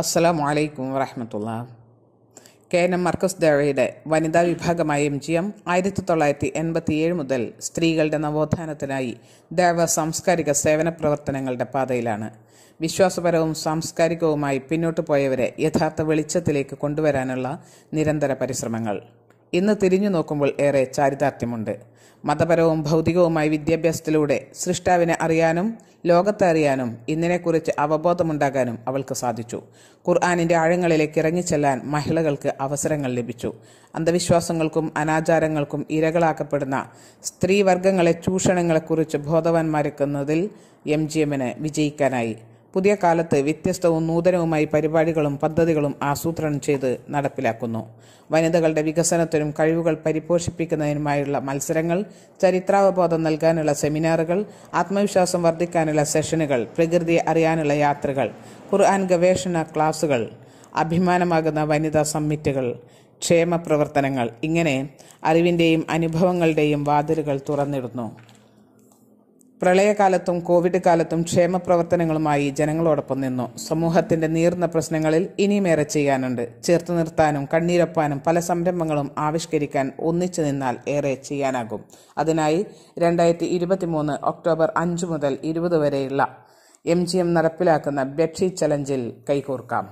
അസ്സാം വലൈക്കും വറഹമത്തുള്ള കെ എൻ എം മർക്കസ് ദേവയുടെ വനിതാ വിഭാഗമായ എം ജി എം ആയിരത്തി തൊള്ളായിരത്തി എൺപത്തിയേഴ് മുതൽ സ്ത്രീകളുടെ നവോത്ഥാനത്തിനായി ദേവ സാംസ്കാരിക സേവന പ്രവർത്തനങ്ങളുടെ പാതയിലാണ് വിശ്വാസപരവും സാംസ്കാരികവുമായി പിന്നോട്ട് പോയവരെ യഥാർത്ഥ വെളിച്ചത്തിലേക്ക് കൊണ്ടുവരാനുള്ള നിരന്തര പരിശ്രമങ്ങൾ ഇന്ന് തിരിഞ്ഞു നോക്കുമ്പോൾ ഏറെ ചാരിതാർത്ഥ്യമുണ്ട് മതപരവും ഭൗതികവുമായ വിദ്യാഭ്യാസത്തിലൂടെ സൃഷ്ടാവിനെ അറിയാനും ലോകത്തറിയാനും ഇന്നിനെക്കുറിച്ച് അവബോധമുണ്ടാകാനും അവൾക്ക് സാധിച്ചു ഖുർആാനിൻ്റെ ആഴങ്ങളിലേക്ക് ഇറങ്ങിച്ചെല്ലാൻ മഹിളകൾക്ക് അവസരങ്ങൾ ലഭിച്ചു അന്ധവിശ്വാസങ്ങൾക്കും അനാചാരങ്ങൾക്കും ഇരകളാക്കപ്പെടുന്ന സ്ത്രീവർഗങ്ങളെ ചൂഷണങ്ങളെക്കുറിച്ച് ബോധവാന്മാരെക്കുന്നതിൽ എം ജി എമ്മിന് വിജയിക്കാനായി പുതിയ കാലത്ത് വ്യത്യസ്തവും നൂതനവുമായി പരിപാടികളും പദ്ധതികളും ആസൂത്രണം ചെയ്ത് നടപ്പിലാക്കുന്നു വനിതകളുടെ വികസനത്തിനും കഴിവുകൾ പരിപോഷിപ്പിക്കുന്നതിനുമായുള്ള മത്സരങ്ങൾ ചരിത്രാവബോധം നൽകാനുള്ള സെമിനാറുകൾ ആത്മവിശ്വാസം വർദ്ധിക്കാനുള്ള സെഷനുകൾ പ്രകൃതിയെ അറിയാനുള്ള യാത്രകൾ ഖുർആൻ ഗവേഷണ ക്ലാസുകൾ അഭിമാനമാകുന്ന വനിതാ സമ്മിറ്റുകൾ ക്ഷേമ പ്രവർത്തനങ്ങൾ ഇങ്ങനെ അറിവിൻ്റെയും അനുഭവങ്ങളുടെയും വാതിലുകൾ തുറന്നിടുന്നു പ്രളയകാലത്തും കോവിഡ് കാലത്തും ക്ഷേമ പ്രവർത്തനങ്ങളുമായി ജനങ്ങളോടൊപ്പം നിന്നു സമൂഹത്തിന്റെ നീർന്ന പ്രശ്നങ്ങളിൽ ഇനിയുമേറെ ചെയ്യാനുണ്ട് ചേർത്ത് നിർത്താനും കണ്ണീരൊപ്പാനും പല സംരംഭങ്ങളും ആവിഷ്കരിക്കാൻ ഒന്നിച്ചു നിന്നാൽ ഏറെ ചെയ്യാനാകും അതിനായി രണ്ടായിരത്തി ഒക്ടോബർ അഞ്ചു മുതൽ ഇരുപത് വരെയുള്ള എം ജി എം നടപ്പിലാക്കുന്ന ബെഡ്ഷീറ്റ് ചലഞ്ചിൽ കൈകോർക്കാം